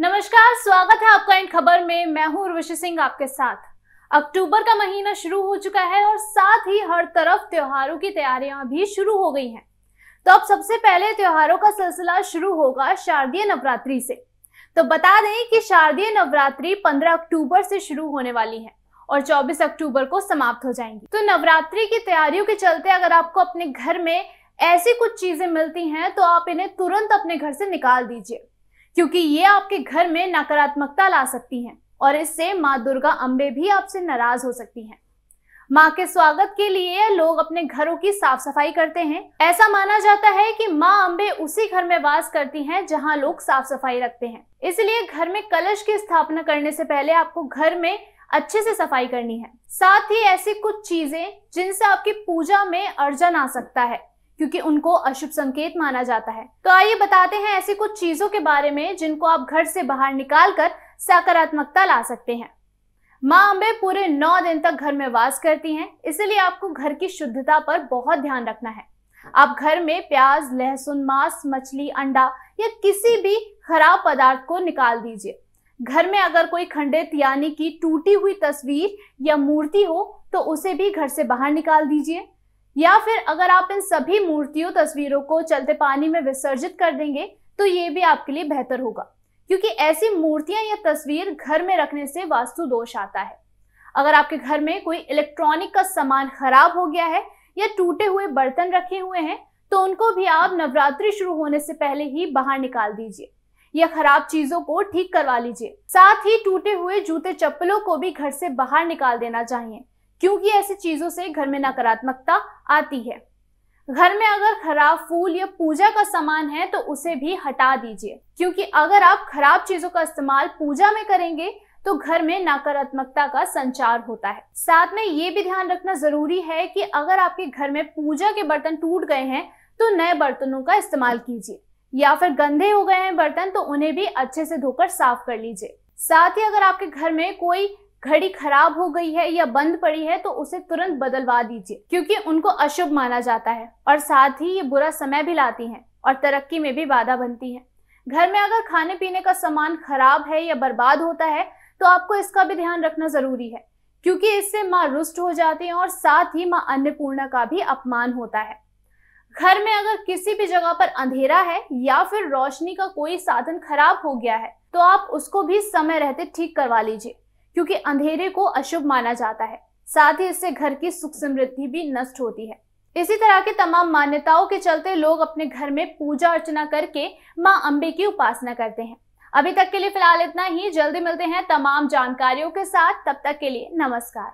नमस्कार स्वागत है आपका इन खबर में मैं हूं उर्वशी सिंह आपके साथ अक्टूबर का महीना शुरू हो चुका है और साथ ही हर तरफ त्योहारों की तैयारियां भी शुरू हो गई हैं तो अब सबसे पहले त्योहारों का सिलसिला शुरू होगा शारदीय नवरात्रि से तो बता दें कि शारदीय नवरात्रि 15 अक्टूबर से शुरू होने वाली है और 24 अक्टूबर को समाप्त हो जाएंगी तो नवरात्रि की तैयारियों के चलते अगर आपको अपने घर में ऐसी कुछ चीजें मिलती हैं तो आप इन्हें तुरंत अपने घर से निकाल दीजिए क्योंकि ये आपके घर में नकारात्मकता ला सकती हैं और इससे माँ दुर्गा अम्बे भी आपसे नाराज हो सकती हैं माँ के स्वागत के लिए लोग अपने घरों की साफ सफाई करते हैं ऐसा माना जाता है कि माँ अम्बे उसी घर में वास करती हैं जहाँ लोग साफ सफाई रखते हैं इसलिए घर में कलश की स्थापना करने से पहले आपको घर में अच्छे से सफाई करनी है साथ ही ऐसी कुछ चीजें जिनसे आपकी पूजा में अर्जन आ सकता है क्योंकि उनको अशुभ संकेत माना जाता है तो आइए बताते हैं ऐसी कुछ चीजों के बारे में जिनको आप घर से बाहर निकाल कर सकारात्मकता ला सकते हैं माँ अम्बे पूरे नौ दिन तक घर में वास करती हैं इसलिए आपको घर की शुद्धता पर बहुत ध्यान रखना है आप घर में प्याज लहसुन मांस मछली अंडा या किसी भी खराब पदार्थ को निकाल दीजिए घर में अगर कोई खंडित यानी कि टूटी हुई तस्वीर या मूर्ति हो तो उसे भी घर से बाहर निकाल दीजिए या फिर अगर आप इन सभी मूर्तियों तस्वीरों को चलते पानी में विसर्जित कर देंगे तो ये भी आपके लिए बेहतर होगा क्योंकि ऐसी मूर्तियां या तस्वीर घर में रखने से वास्तु दोष आता है अगर आपके घर में कोई इलेक्ट्रॉनिक का सामान खराब हो गया है या टूटे हुए बर्तन रखे हुए हैं तो उनको भी आप नवरात्रि शुरू होने से पहले ही बाहर निकाल दीजिए या खराब चीजों को ठीक करवा लीजिए साथ ही टूटे हुए जूते चप्पलों को भी घर से बाहर निकाल देना चाहिए क्योंकि ऐसी चीजों से घर में नकारात्मकता आती है घर में अगर खराब फूल या पूजा का सामान है तो उसे भी हटा दीजिए क्योंकि अगर आप खराब चीजों का इस्तेमाल पूजा में करेंगे तो घर में नकारात्मकता का संचार होता है साथ में ये भी ध्यान रखना जरूरी है कि अगर आपके घर में पूजा के बर्तन टूट गए हैं तो नए बर्तनों का इस्तेमाल कीजिए या फिर गंदे हो गए हैं बर्तन तो उन्हें भी अच्छे से धोकर साफ कर लीजिए साथ ही अगर आपके घर में कोई घड़ी खराब हो गई है या बंद पड़ी है तो उसे तुरंत बदलवा दीजिए क्योंकि उनको अशुभ माना जाता है और साथ ही ये बुरा समय भी लाती हैं और तरक्की में भी बाधा बनती है घर में अगर खाने पीने का सामान खराब है या बर्बाद होता है तो आपको इसका भी ध्यान रखना जरूरी है क्योंकि इससे माँ रुष्ट हो जाती हैं और साथ ही माँ अन्नपूर्णा का भी अपमान होता है घर में अगर किसी भी जगह पर अंधेरा है या फिर रोशनी का कोई साधन खराब हो गया है तो आप उसको भी समय रहते ठीक करवा लीजिए क्योंकि अंधेरे को अशुभ माना जाता है साथ ही इससे घर की सुख समृद्धि भी नष्ट होती है इसी तरह के तमाम मान्यताओं के चलते लोग अपने घर में पूजा अर्चना करके माँ अम्बे की उपासना करते हैं अभी तक के लिए फिलहाल इतना ही जल्दी मिलते हैं तमाम जानकारियों के साथ तब तक के लिए नमस्कार